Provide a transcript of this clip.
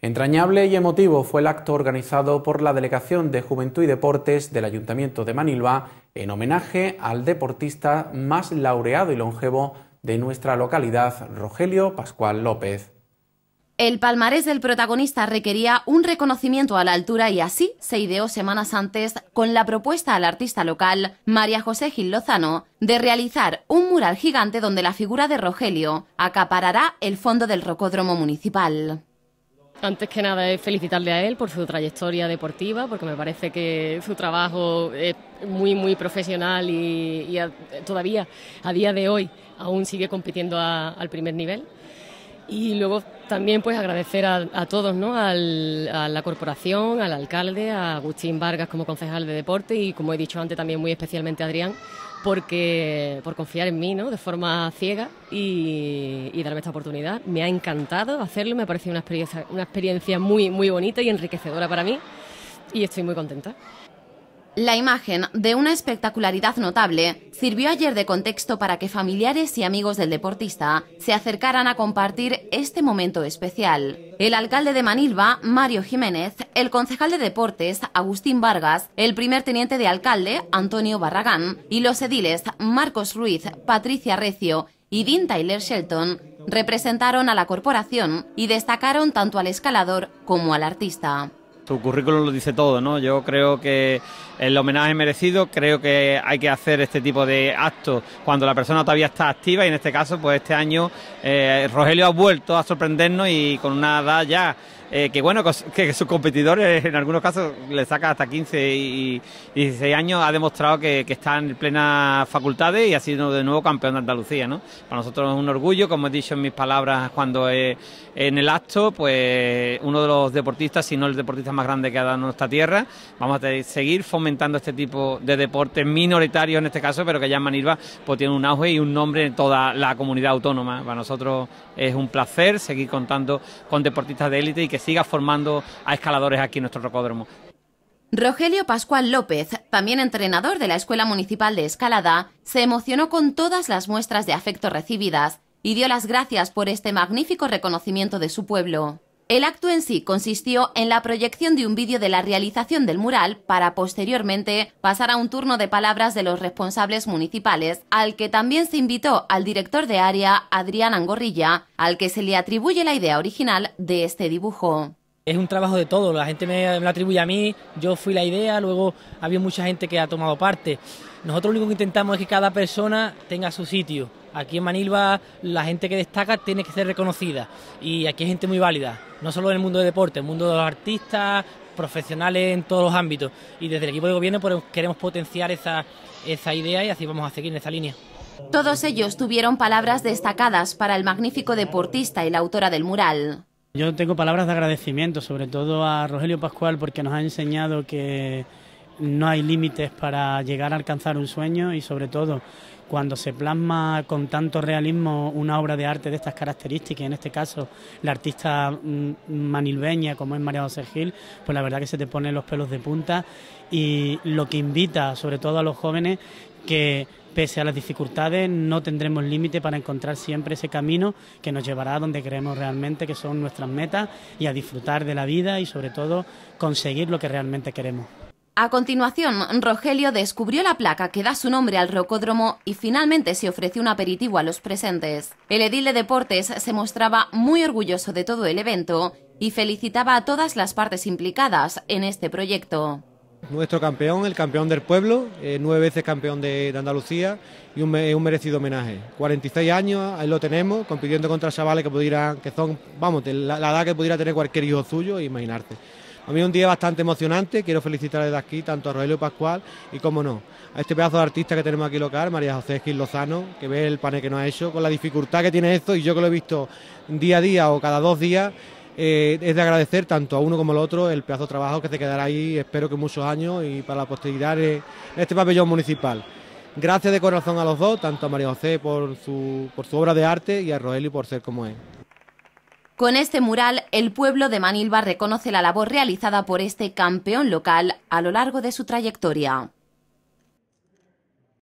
Entrañable y emotivo fue el acto organizado por la Delegación de Juventud y Deportes del Ayuntamiento de Manilva en homenaje al deportista más laureado y longevo de nuestra localidad, Rogelio Pascual López. El palmarés del protagonista requería un reconocimiento a la altura y así se ideó semanas antes con la propuesta al artista local, María José Gil Lozano, de realizar un mural gigante donde la figura de Rogelio acaparará el fondo del rocódromo municipal. Antes que nada felicitarle a él por su trayectoria deportiva, porque me parece que su trabajo es muy, muy profesional y, todavía a día de hoy aún sigue compitiendo al primer nivel. Y luego también pues agradecer a, todos, ¿no? a la corporación, al alcalde, a Agustín Vargas como concejal de deporte y como he dicho antes también muy especialmente a Adrián porque por confiar en mí, ¿no? De forma ciega y, darme esta oportunidad. Me ha encantado hacerlo, me ha parecido una experiencia, una experiencia muy, muy bonita y enriquecedora para mí y estoy muy contenta. La imagen, de una espectacularidad notable, sirvió ayer de contexto para que familiares y amigos del deportista se acercaran a compartir este momento especial. El alcalde de Manilva, Mario Jiménez, el concejal de deportes, Agustín Vargas, el primer teniente de alcalde, Antonio Barragán, y los ediles Marcos Ruiz, Patricia Recio y Dean Tyler Shelton representaron a la corporación y destacaron tanto al escalador como al artista. Su currículum lo dice todo, ¿no? Yo creo que el homenaje merecido, creo que hay que hacer este tipo de actos cuando la persona todavía está activa y en este caso, pues este año eh, Rogelio ha vuelto a sorprendernos y con una edad ya eh, que bueno, que sus competidores eh, en algunos casos le saca hasta 15 y, 16 años, ha demostrado que, está en plenas facultades y ha sido de nuevo campeón de Andalucía. Para nosotros es un orgullo, como he dicho en mis palabras cuando en el acto, pues uno de los deportistas, si no el deportista más grande que ha dado nuestra tierra. Vamos a seguir fomentando este tipo de deportes minoritarios en este caso, pero que ya en Manilva pues, tiene un auge y un nombre en toda la comunidad autónoma. Para nosotros es un placer seguir contando con deportistas de élite y que siga formando a escaladores aquí en nuestro rocódromo. Rogelio Pascual López, también entrenador de la Escuela Municipal de Escalada, se emocionó con todas las muestras de afecto recibidas y dio las gracias por este magnífico reconocimiento de su pueblo. El acto en sí consistió en la proyección de un vídeo de la realización del mural para posteriormente pasar a un turno de palabras de los responsables municipales, al que también se invitó al director de área, Adrián Angorrilla, al que se le atribuye la idea original de este dibujo es un trabajo de todo, la gente me, lo atribuye a mí, yo fui la idea, luego había mucha gente que ha tomado parte. Nosotros lo único que intentamos es que cada persona tenga su sitio, Aquí en Manilva la gente que destaca tiene que ser reconocida y aquí hay gente muy válida, no solo en el mundo del deporte, en el mundo de los artistas, profesionales en todos los ámbitos. Y desde el equipo de gobierno pues, queremos potenciar esa, esa idea y así vamos a seguir en esa línea. Todos ellos tuvieron palabras destacadas para el magnífico deportista y la autora del mural. Yo tengo palabras de agradecimiento, sobre todo a Rogelio Pascual, porque nos ha enseñado que no hay límites para llegar a alcanzar un sueño y sobre todo cuando se plasma con tanto realismo una obra de arte de estas características, en este caso la artista mm, manilveña como es María José pues la verdad que se te ponen los pelos de punta y lo que invita sobre todo a los jóvenes que pese a las dificultades no tendremos límite para encontrar siempre ese camino que nos llevará a donde creemos realmente que son nuestras metas y a disfrutar de la vida y sobre todo conseguir lo que realmente queremos. A continuación, Rogelio descubrió la placa que da su nombre al rocódromo y finalmente se ofreció un aperitivo a los presentes. El edil de deportes se mostraba muy orgulloso de todo el evento y felicitaba a todas las partes implicadas en este proyecto. Nuestro campeón, el campeón del pueblo, eh, nueve veces campeón de, Andalucía y un, merecido homenaje. 46 años, ahí lo tenemos, compitiendo contra chavales que pudieran, que son, vamos, la, la edad que pudiera tener cualquier hijo suyo, e imaginarte. A mí un día bastante emocionante, quiero felicitar desde aquí tanto a Rogelio Pascual y, como no, a este pedazo de artista que tenemos aquí local, María José Gil Lozano, que ve el panel que nos ha hecho, con la dificultad que tiene esto y yo que lo he visto día a día o cada dos días. Eh, es de agradecer tanto a uno como al otro el pedazo de trabajo que se quedará ahí, espero que muchos años y para la posteridad este pabellón municipal. Gracias de corazón a los dos, tanto a María José por su, por su obra de arte y a Rogelio por ser como es. Con este mural, el pueblo de Manilva reconoce la labor realizada por este campeón local a lo largo de su trayectoria.